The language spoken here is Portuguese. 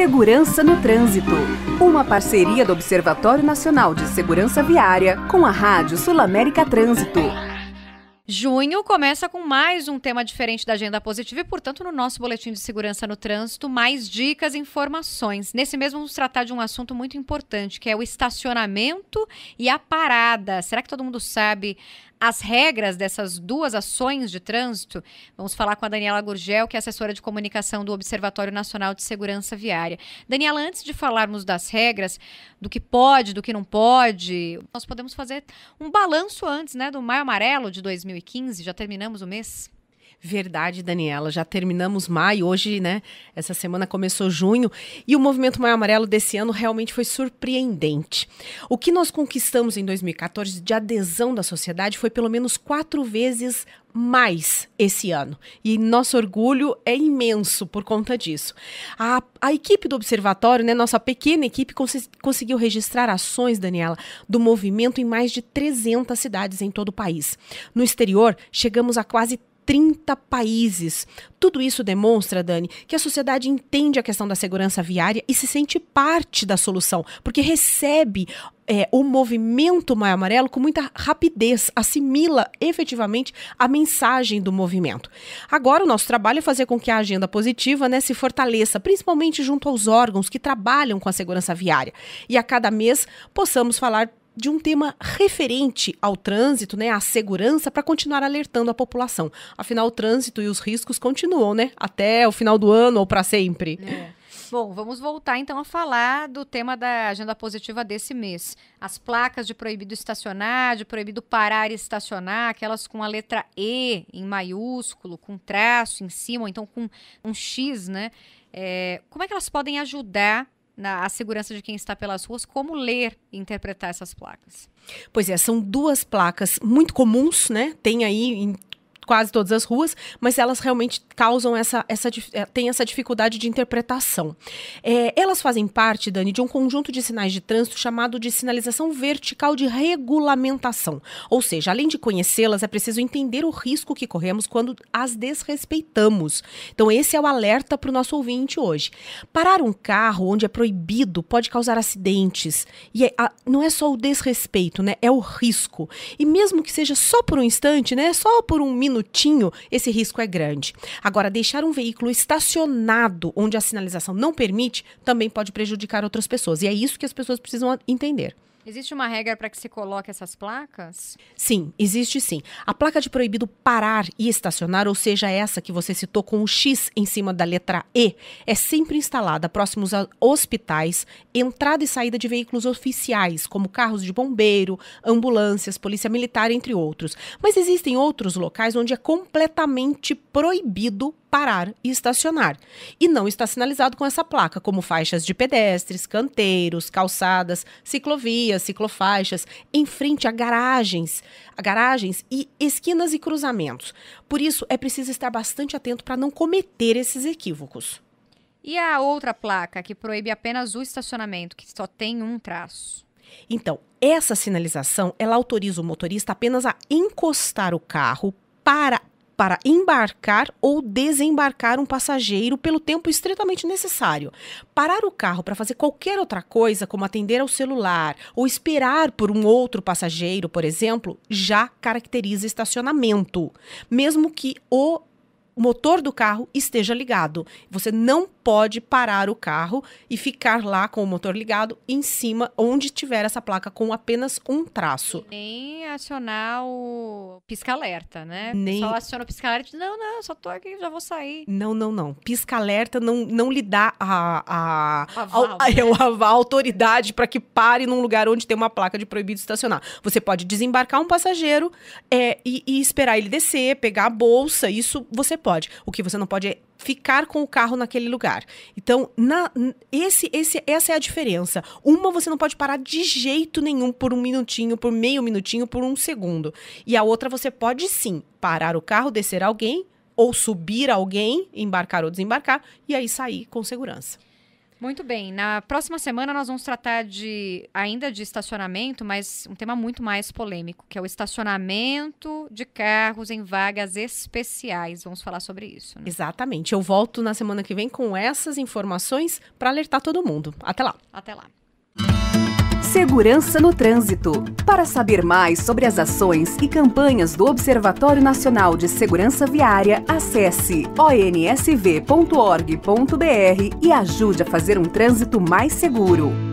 Segurança no Trânsito. Uma parceria do Observatório Nacional de Segurança Viária com a Rádio Sul América Trânsito. Junho começa com mais um tema diferente da agenda positiva e, portanto, no nosso boletim de segurança no trânsito, mais dicas e informações. Nesse mesmo vamos tratar de um assunto muito importante, que é o estacionamento e a parada. Será que todo mundo sabe as regras dessas duas ações de trânsito, vamos falar com a Daniela Gurgel, que é assessora de comunicação do Observatório Nacional de Segurança Viária. Daniela, antes de falarmos das regras, do que pode, do que não pode, nós podemos fazer um balanço antes, né, do Maio Amarelo de 2015, já terminamos o mês. Verdade, Daniela. Já terminamos maio, hoje, né? Essa semana começou junho. E o movimento Maio Amarelo desse ano realmente foi surpreendente. O que nós conquistamos em 2014 de adesão da sociedade foi pelo menos quatro vezes mais esse ano. E nosso orgulho é imenso por conta disso. A, a equipe do Observatório, né, nossa pequena equipe, cons conseguiu registrar ações, Daniela, do movimento em mais de 300 cidades em todo o país. No exterior, chegamos a quase 30 países. Tudo isso demonstra, Dani, que a sociedade entende a questão da segurança viária e se sente parte da solução, porque recebe é, o movimento Maio Amarelo com muita rapidez, assimila efetivamente a mensagem do movimento. Agora, o nosso trabalho é fazer com que a agenda positiva né, se fortaleça, principalmente junto aos órgãos que trabalham com a segurança viária. E a cada mês possamos falar de um tema referente ao trânsito, né, à segurança, para continuar alertando a população. Afinal, o trânsito e os riscos continuam, né, até o final do ano ou para sempre. É. Bom, vamos voltar então a falar do tema da agenda positiva desse mês. As placas de proibido estacionar, de proibido parar e estacionar, aquelas com a letra E em maiúsculo, com traço em cima, ou então com um X, né? É, como é que elas podem ajudar na a segurança de quem está pelas ruas, como ler e interpretar essas placas. Pois é, são duas placas muito comuns, né? Tem aí em quase todas as ruas, mas elas realmente causam essa, essa eh, tem essa dificuldade de interpretação. É, elas fazem parte, Dani, de um conjunto de sinais de trânsito chamado de sinalização vertical de regulamentação. Ou seja, além de conhecê-las, é preciso entender o risco que corremos quando as desrespeitamos. Então, esse é o alerta para o nosso ouvinte hoje. Parar um carro onde é proibido pode causar acidentes. E é, a, não é só o desrespeito, né? É o risco. E mesmo que seja só por um instante, né? Só por um minuto minutinho, esse risco é grande. Agora, deixar um veículo estacionado onde a sinalização não permite também pode prejudicar outras pessoas. E é isso que as pessoas precisam entender. Existe uma regra para que se coloque essas placas? Sim, existe sim. A placa de proibido parar e estacionar, ou seja, essa que você citou com o X em cima da letra E, é sempre instalada próximos a hospitais, entrada e saída de veículos oficiais, como carros de bombeiro, ambulâncias, polícia militar, entre outros. Mas existem outros locais onde é completamente proibido parar e estacionar. E não está sinalizado com essa placa, como faixas de pedestres, canteiros, calçadas, ciclovias, ciclofaixas, em frente a garagens, a garagens e esquinas e cruzamentos. Por isso, é preciso estar bastante atento para não cometer esses equívocos. E a outra placa que proíbe apenas o estacionamento, que só tem um traço? Então, essa sinalização, ela autoriza o motorista apenas a encostar o carro para para embarcar ou desembarcar um passageiro pelo tempo estritamente necessário. Parar o carro para fazer qualquer outra coisa, como atender ao celular ou esperar por um outro passageiro, por exemplo, já caracteriza estacionamento, mesmo que o o motor do carro esteja ligado. Você não pode parar o carro e ficar lá com o motor ligado em cima, onde tiver essa placa, com apenas um traço. nem acionar o pisca-alerta, né? Nem... Só aciona o pisca-alerta não, não, só tô aqui, já vou sair. Não, não, não. Pisca-alerta não, não lhe dá a, a, aval, a, né? é a, a autoridade para que pare num lugar onde tem uma placa de proibido estacionar. Você pode desembarcar um passageiro é, e, e esperar ele descer, pegar a bolsa, isso você pode. O que você não pode é ficar com o carro naquele lugar. Então, na, esse, esse, essa é a diferença. Uma, você não pode parar de jeito nenhum por um minutinho, por meio minutinho, por um segundo. E a outra, você pode sim parar o carro, descer alguém ou subir alguém, embarcar ou desembarcar, e aí sair com segurança. Muito bem. Na próxima semana nós vamos tratar de ainda de estacionamento, mas um tema muito mais polêmico, que é o estacionamento de carros em vagas especiais. Vamos falar sobre isso. Né? Exatamente. Eu volto na semana que vem com essas informações para alertar todo mundo. Até lá. Até lá. Segurança no Trânsito. Para saber mais sobre as ações e campanhas do Observatório Nacional de Segurança Viária, acesse onsv.org.br e ajude a fazer um trânsito mais seguro.